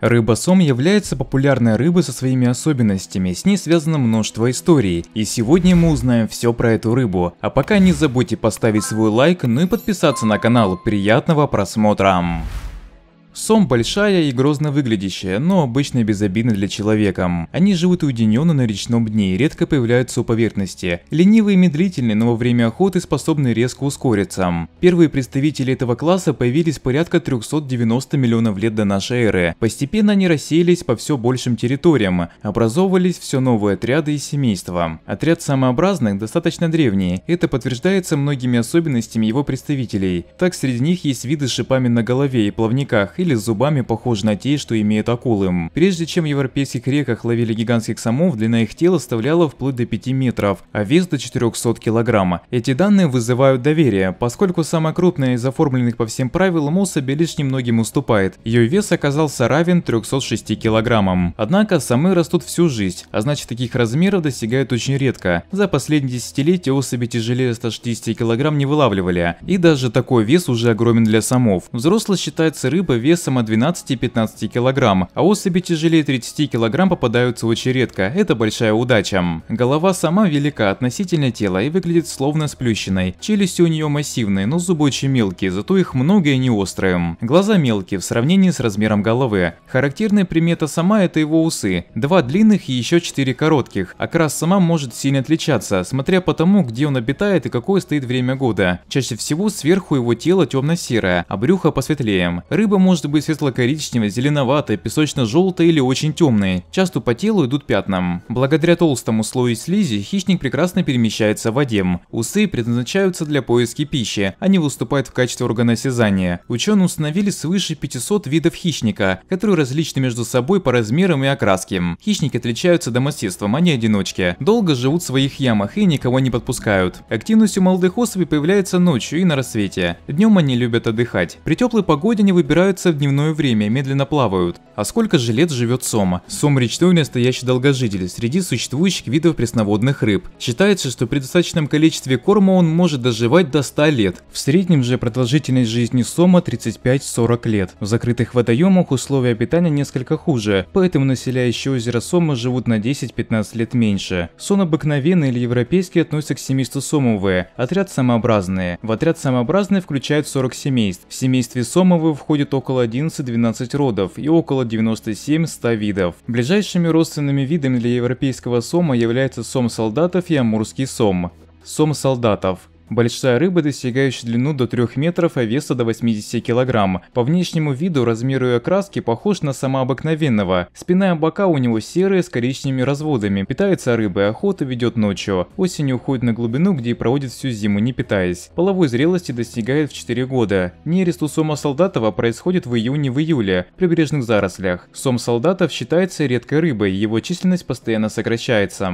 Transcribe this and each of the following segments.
Рыба-сом является популярной рыбой со своими особенностями, с ней связано множество историй, и сегодня мы узнаем все про эту рыбу. А пока не забудьте поставить свой лайк, ну и подписаться на канал. Приятного просмотра! Лицом большая и грозно выглядящая, но обычно безобидна для человека. Они живут уединенно на речном дне и редко появляются у поверхности. Ленивые и медлительные, но во время охоты способны резко ускориться. Первые представители этого класса появились порядка 390 миллионов лет до нашей эры. Постепенно они рассеялись по все большим территориям, образовывались все новые отряды и семейства. Отряд самообразных достаточно древний, это подтверждается многими особенностями его представителей. Так среди них есть виды с шипами на голове и плавниках или с зубами похожи на те, что имеют акулы. Прежде чем в европейских реках ловили гигантских самов, длина их тела составляла вплоть до 5 метров, а вес до 400 килограмм. Эти данные вызывают доверие, поскольку самая крупная из оформленных по всем правилам особи лишь немногим уступает. Ее вес оказался равен 306 килограммам. Однако самы растут всю жизнь, а значит таких размеров достигают очень редко. За последние десятилетия особи тяжелее 160 килограмм не вылавливали, и даже такой вес уже огромен для самов. Взрослый считается рыба весом весом от 12-15 и килограмм, а особи тяжелее 30 килограмм попадаются очень редко, это большая удача. Голова сама велика относительно тела и выглядит словно сплющенной. Челюсти у нее массивные, но зубы очень мелкие, зато их много не острые. Глаза мелкие в сравнении с размером головы. Характерная примета сама – это его усы. Два длинных и еще четыре коротких. Окрас а сама может сильно отличаться, смотря по тому, где он обитает и какое стоит время года. Чаще всего сверху его тело темно-серое, а брюхо посветлее. Рыба может быть могут быть светло-коричневые, зеленоватые, песочно-желтые или очень темные. Часто по телу идут пятна. Благодаря толстому слою слизи хищник прекрасно перемещается в воде. Усы предназначаются для поиски пищи, они выступают в качестве органа осязания. Ученые установили свыше 500 видов хищника, которые различны между собой по размерам и окраске. Хищники отличаются домоседством, они одиночки. Долго живут в своих ямах и никого не подпускают. Активность у молодых особей появляется ночью и на рассвете. Днем они любят отдыхать. При теплой погоде они выбираются в дневное время, медленно плавают. А сколько же лет живет сома? Сом речной настоящий долгожитель среди существующих видов пресноводных рыб. Считается, что при достаточном количестве корма он может доживать до 100 лет. В среднем же продолжительность жизни сома 35-40 лет. В закрытых водоемах условия питания несколько хуже, поэтому населяющие озеро Сома живут на 10-15 лет меньше. Сон обыкновенный или европейский относится к семейству сомовые, отряд самообразные. В отряд самообразные включают 40 семейств. В семействе сомовы входит около 11-12 родов и около 97-100 видов. Ближайшими родственными видами для европейского сома являются сом солдатов и амурский сом. Сом солдатов Большая рыба, достигающая длину до 3 метров, а веса до 80 кг. По внешнему виду, размеру и окраске похож на самообыкновенного. Спина и бока у него серые с коричневыми разводами. Питается рыбой, охота ведет ночью. Осенью уходит на глубину, где и проводит всю зиму, не питаясь. Половой зрелости достигает в 4 года. Нерест у сома солдатова происходит в июне-в июле в прибрежных зарослях. Сом солдатов считается редкой рыбой, его численность постоянно сокращается.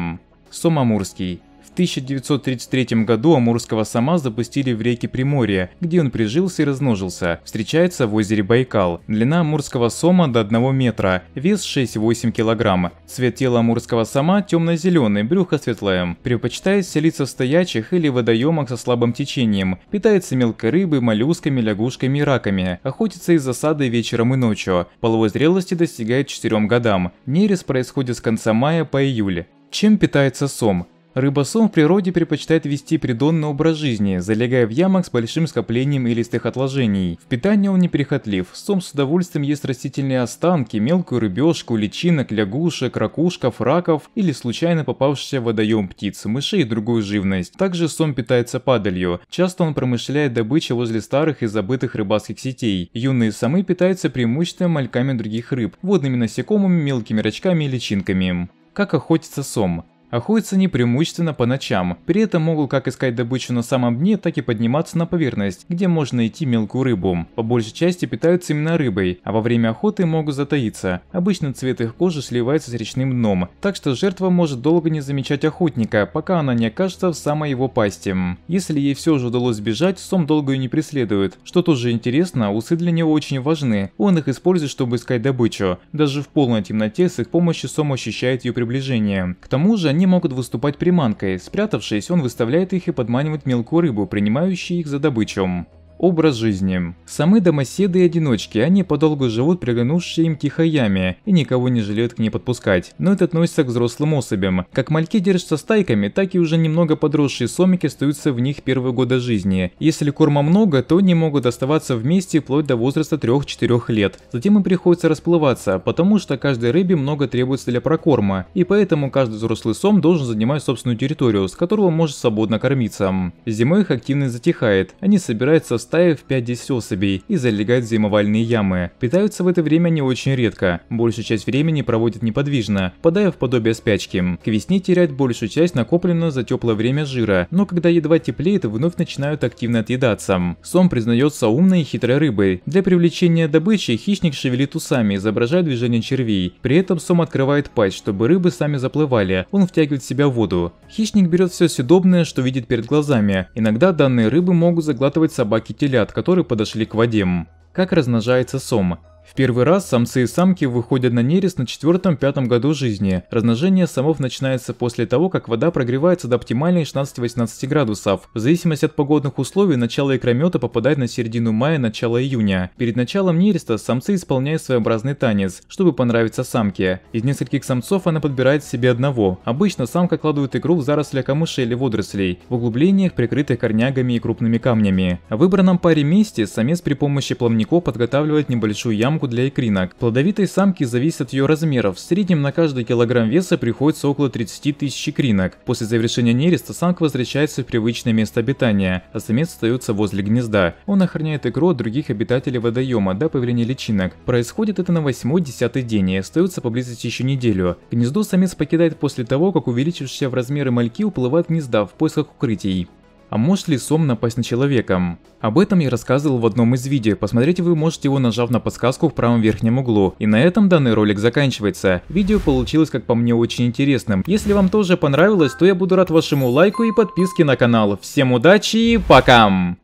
Сом Амурский. 1933 году амурского сама запустили в реки Приморья, где он прижился и размножился. Встречается в озере Байкал. Длина амурского сома до 1 метра, вес 6-8 кг. Цвет тела амурского сама темно-зеленый, брюхо светлое. Предпочитает селиться в стоячих или водоемах со слабым течением. Питается мелкой рыбой, моллюсками, лягушками и раками. Охотится из засады вечером и ночью. Половой зрелости достигает 4 годам. Нерез происходит с конца мая по июль. Чем питается сом? Рыбосом в природе предпочитает вести придонный образ жизни, залегая в ямах с большим скоплением и отложений. В питании он неприхотлив. Сом с удовольствием ест растительные останки, мелкую рыбешку, личинок, лягушек, ракушков, раков или случайно попавшихся в водоем птиц, мышей и другую живность. Также сом питается падалью. Часто он промышляет добычу возле старых и забытых рыбацких сетей. Юные самы питаются преимущественно мальками других рыб, водными насекомыми, мелкими рачками и личинками. Как охотится сом? Охотятся они преимущественно по ночам, при этом могут как искать добычу на самом дне, так и подниматься на поверхность, где можно найти мелкую рыбу. По большей части питаются именно рыбой, а во время охоты могут затаиться. Обычно цвет их кожи сливается с речным дном, так что жертва может долго не замечать охотника, пока она не окажется в самой его пасти. Если ей все же удалось сбежать, сом долго ее не преследует. Что тоже интересно, усы для него очень важны, он их использует, чтобы искать добычу. Даже в полной темноте с их помощью сом ощущает ее приближение. К тому же они могут выступать приманкой. Спрятавшись, он выставляет их и подманивает мелкую рыбу, принимающую их за добычу. Образ жизни. Самы домоседы и одиночки, они подолгу живут приглянувшие им тихой яме и никого не жалеют к ней подпускать. Но это относится к взрослым особям. Как мальки держатся стайками, так и уже немного подросшие сомики остаются в них первые годы жизни. Если корма много, то они могут оставаться вместе вплоть до возраста 3-4 лет. Затем им приходится расплываться, потому что каждой рыбе много требуется для прокорма, и поэтому каждый взрослый сом должен занимать собственную территорию, с которого может свободно кормиться. Зимой их активность затихает, они собираются в стаи в 5 десесобей и залегают в зимовальные ямы. Питаются в это время не очень редко, большую часть времени проводят неподвижно, впадая в подобие спячки. К весне теряют большую часть накопленного за теплое время жира, но когда едва теплеет, вновь начинают активно отъедаться. Сом признается умной и хитрой рыбой. Для привлечения добычи хищник шевелит усами, изображая движение червей. При этом сом открывает пасть, чтобы рыбы сами заплывали, он втягивает в себя воду. Хищник берет все съедобное, что видит перед глазами. Иногда данные рыбы могут заглатывать собаки телят, которые подошли к воде. Как размножается сом в первый раз самцы и самки выходят на нерест на четвертом-пятом году жизни. Размножение самов начинается после того, как вода прогревается до оптимальной 16-18 градусов. В зависимости от погодных условий, начало икромета попадает на середину мая-начало июня. Перед началом нереста самцы исполняют своеобразный танец, чтобы понравиться самке. Из нескольких самцов она подбирает себе одного. Обычно самка кладывает икру в заросли камышей или водорослей, в углублениях, прикрытых корнягами и крупными камнями. В выбранном паре месте самец при помощи плавников подготавливает небольшую яму самку для икринок. Плодовитые самки зависят от ее размеров. В среднем на каждый килограмм веса приходится около 30 тысяч икринок. После завершения нереста самка возвращается в привычное место обитания, а самец остается возле гнезда. Он охраняет икру от других обитателей водоема до появления личинок. Происходит это на 8-10 день и остается поблизости еще неделю. Гнездо самец покидает после того, как увеличившиеся в размеры мальки уплывают гнезда в поисках укрытий а может ли сом напасть на человека. Об этом я рассказывал в одном из видео, посмотреть вы можете его нажав на подсказку в правом верхнем углу. И на этом данный ролик заканчивается. Видео получилось как по мне очень интересным. Если вам тоже понравилось, то я буду рад вашему лайку и подписке на канал. Всем удачи и пока!